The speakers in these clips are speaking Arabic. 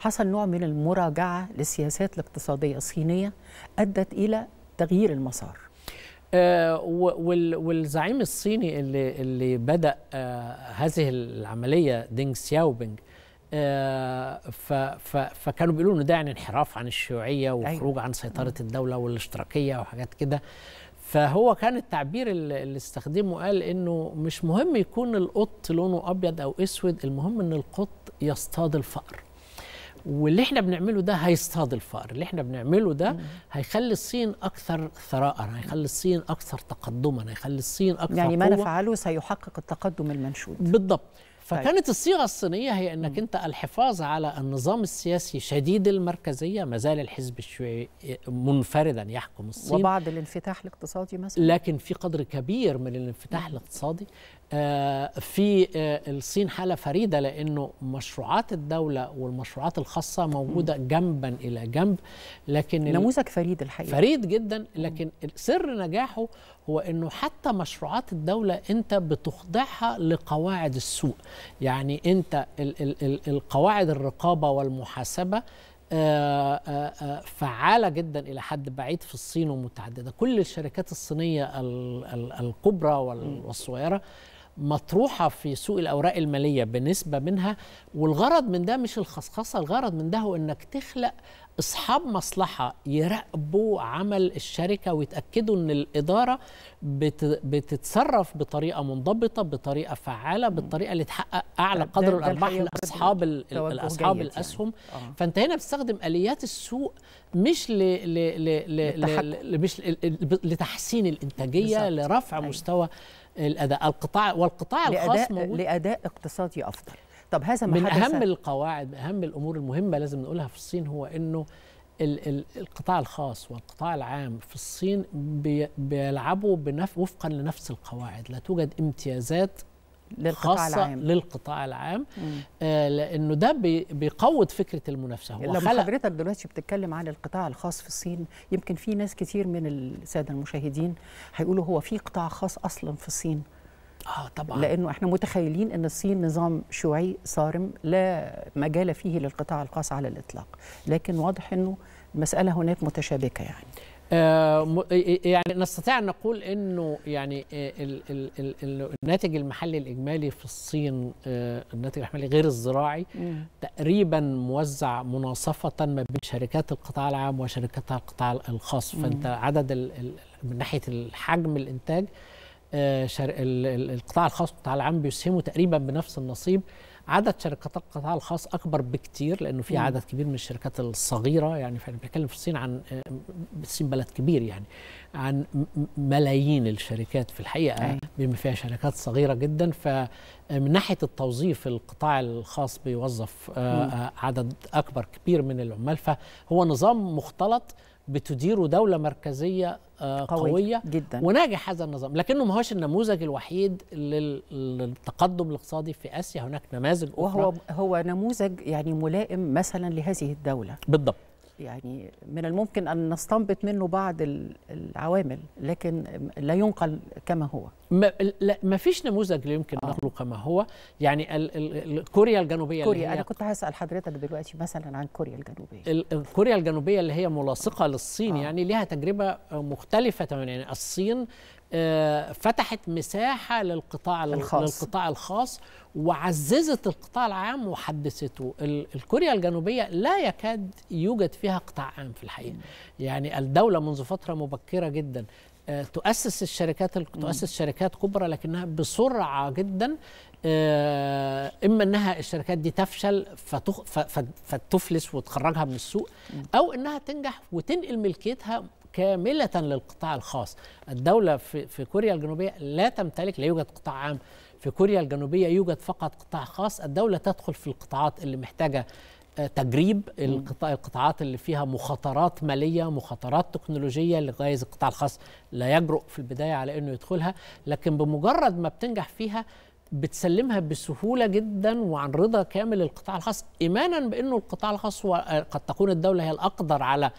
حصل نوع من المراجعة للسياسات الاقتصادية الصينية أدت إلى تغيير المسار آه والزعيم الصيني اللي, اللي بدأ آه هذه العملية دينغ سياوبينج آه فكانوا بيقولوا انه ده يعني انحراف عن الشيوعيه أيوة. وخروج عن سيطره الدوله والاشتراكيه وحاجات كده فهو كان التعبير اللي استخدمه قال انه مش مهم يكون القط لونه ابيض او اسود المهم ان القط يصطاد الفأر واللي احنا بنعمله ده هيصطاد الفقر اللي احنا بنعمله ده هيخلي الصين اكثر ثراء هيخلي الصين اكثر تقدما هيخلي الصين اكثر يعني ما نفعله سيحقق التقدم المنشود بالضبط طيب. فكانت الصيغه الصينيه هي انك انت الحفاظ على النظام السياسي شديد المركزيه ما زال الحزب الشيوعي منفردا يحكم الصين وبعض الانفتاح الاقتصادي مثلا لكن في قدر كبير من الانفتاح الاقتصادي آه، في آه، الصين حاله فريده لانه مشروعات الدوله والمشروعات الخاصه موجوده جنبا الى جنب لكن نموذج فريد الحقيقه فريد جدا لكن سر نجاحه هو انه حتى مشروعات الدوله انت بتخضعها لقواعد السوق يعني انت القواعد الرقابه والمحاسبه آه، فعالة جدا إلى حد بعيد في الصين ومتعددة كل الشركات الصينية الكبرى والصغيرة مطروحه في سوق الاوراق الماليه بنسبه منها والغرض من ده مش الخصخصه الغرض من ده هو انك تخلق اصحاب مصلحه يراقبوا عمل الشركه ويتاكدوا ان الاداره بتتصرف بطريقه منضبطه بطريقه فعاله بالطريقه اللي تحقق اعلى قدر الارباح لاصحاب الاصحاب يعني. الاسهم يعني. فانت هنا بتستخدم اليات السوق مش ل مش لتحسين الانتاجيه لرفع أيوة. مستوى الاداء القطاع والقطاع الخاص موجود لاداء اقتصادي افضل طب هذا ما من اهم القواعد اهم الامور المهمه لازم نقولها في الصين هو انه القطاع الخاص والقطاع العام في الصين بيلعبوا بنف وفقا لنفس القواعد لا توجد امتيازات للقطاع خاصة العام للقطاع العام آه لانه ده بي بيقوض فكره المنافسه هو لما حضرتك دلوقتي بتتكلم عن القطاع الخاص في الصين يمكن في ناس كتير من الساده المشاهدين هيقولوا هو في قطاع خاص اصلا في الصين اه طبعا لانه احنا متخيلين ان الصين نظام شيوعي صارم لا مجال فيه للقطاع الخاص على الاطلاق لكن واضح انه المساله هناك متشابكه يعني آه، يعني نستطيع ان نقول انه يعني آه، الناتج المحلي الاجمالي في الصين آه، الناتج المحلي غير الزراعي تقريبا موزع مناصفه ما بين شركات القطاع العام وشركات القطاع الخاص فانت عدد من ناحيه الحجم الانتاج آه، القطاع الخاص والقطاع العام بيسهموا تقريبا بنفس النصيب عدد شركات القطاع الخاص اكبر بكتير لانه في عدد كبير من الشركات الصغيره يعني احنا بنتكلم في الصين عن الصين آه، بلد كبير يعني عن ملايين الشركات في الحقيقه بما فيها شركات صغيره جدا فمن آه، ناحيه التوظيف القطاع الخاص بيوظف عدد اكبر كبير من العمال فهو نظام مختلط بتديره دولة مركزية آه، قوية, قوية جدا وناجح هذا النظام لكنه ما هوش النموذج الوحيد للتقدم الاقتصادي في آسيا هناك نماذج أخرى وهو هو نموذج يعني ملائم مثلا لهذه الدولة بالضبط يعني من الممكن أن نستنبط منه بعض العوامل لكن لا ينقل كما هو ما لا ما فيش نموذج يمكن آه. نقله كما هو يعني ال ال كوريا الجنوبيه كوريا اللي هي انا كنت هسال حضرتك دلوقتي مثلا عن كوريا الجنوبيه كوريا الجنوبيه اللي هي ملاصقه للصين آه. يعني ليها تجربه مختلفه تماما يعني الصين آه، فتحت مساحه للقطاع الخاص. للقطاع الخاص وعززت القطاع العام وحدثته الكوريا الجنوبيه لا يكاد يوجد فيها قطاع عام في الحقيقه يعني الدوله منذ فتره مبكره جدا آه، تؤسس الشركات تؤسس شركات كبرى لكنها بسرعه جدا آه، اما انها الشركات دي تفشل فتفلس وتخرجها من السوق او انها تنجح وتنقل ملكيتها كاملة للقطاع الخاص الدولة في, في كوريا الجنوبية لا تمتلك لا يوجد قطاع عام في كوريا الجنوبية يوجد فقط قطاع خاص الدولة تدخل في القطاعات اللي محتاجة آه، تجريب القطاعات اللي فيها مخاطرات ماليه مخاطرات تكنولوجيه اللي القطاع الخاص لا يجرؤ في البدايه على انه يدخلها لكن بمجرد ما بتنجح فيها بتسلمها بسهوله جدا وعن رضا كامل القطاع الخاص ايمانا بانه القطاع الخاص آه، قد تكون الدوله هي الاقدر على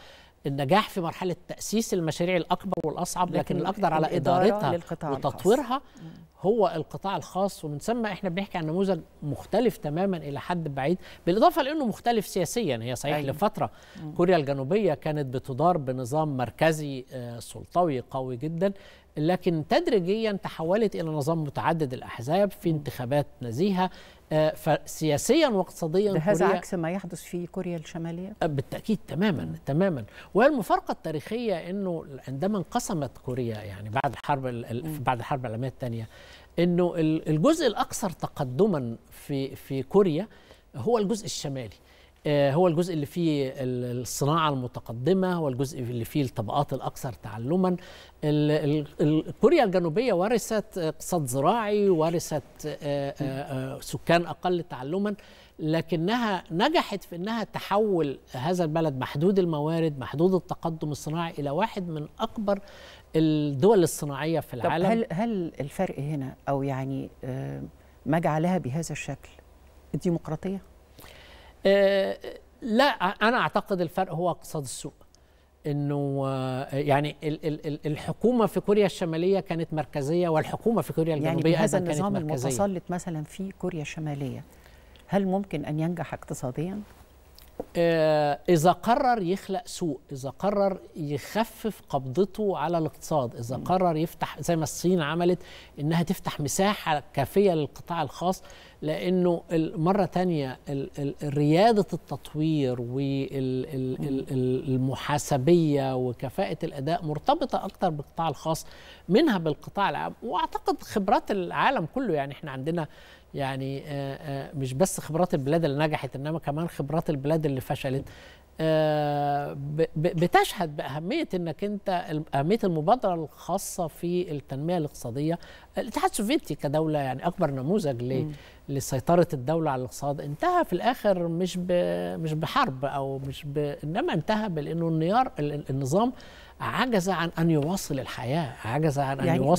النجاح في مرحله تاسيس المشاريع الاكبر والاصعب لكن, لكن الاقدر على ادارتها وتطويرها هو القطاع الخاص ومن ثم احنا بنحكي عن نموذج مختلف تماما الى حد بعيد بالاضافه لانه مختلف سياسيا هي صحيح أيوة. لفتره كوريا الجنوبيه كانت بتدار بنظام مركزي آه، سلطوي قوي جدا لكن تدريجيا تحولت الى نظام متعدد الاحزاب في انتخابات نزيهه آه، فسياسيا واقتصاديا هذا عكس ما يحدث في كوريا الشماليه آه، بالتاكيد تماما تماما والمفارقه التاريخيه انه عندما انقسمت كوريا يعني بعد الحرب بعد الحرب العالميه الثانيه انه الجزء الاكثر تقدما في في كوريا هو الجزء الشمالي آه، هو الجزء اللي فيه الصناعة المتقدمة هو الجزء اللي فيه الطبقات الأكثر تعلما كوريا الجنوبية ورثت اقتصاد زراعي ورثت آه، آه، سكان أقل تعلما لكنها نجحت في انها تحول هذا البلد محدود الموارد محدود التقدم الصناعي الى واحد من اكبر الدول الصناعيه في العالم طب هل هل الفرق هنا او يعني آه، ما جعلها بهذا الشكل الديمقراطيه آه، لا انا اعتقد الفرق هو اقتصاد السوق انه آه، يعني الحكومه في كوريا الشماليه كانت مركزيه والحكومه في كوريا يعني الجنوبيه يعني هذا النظام كانت مركزية. المتسلط مثلا في كوريا الشماليه هل ممكن أن ينجح اقتصاديا؟ آه، إذا قرر يخلق سوق إذا قرر يخفف قبضته على الاقتصاد إذا قرر يفتح زي ما الصين عملت إنها تفتح مساحة كافية للقطاع الخاص لانه مره ثانيه رياده التطوير والمحاسبيه وكفاءه الاداء مرتبطه اكثر بالقطاع الخاص منها بالقطاع العام واعتقد خبرات العالم كله يعني احنا عندنا يعني مش بس خبرات البلاد اللي نجحت انما كمان خبرات البلاد اللي فشلت آه، بتشهد باهميه انك انت اهميه المبادره الخاصه في التنميه الاقتصاديه الاتحاد السوفيتي كدوله يعني اكبر نموذج لسيطره الدوله على الاقتصاد انتهى في الاخر مش مش بحرب او مش ب... انما انتهى بانه النيار النظام عجز عن ان يواصل الحياه عجز عن يعني ان يواصل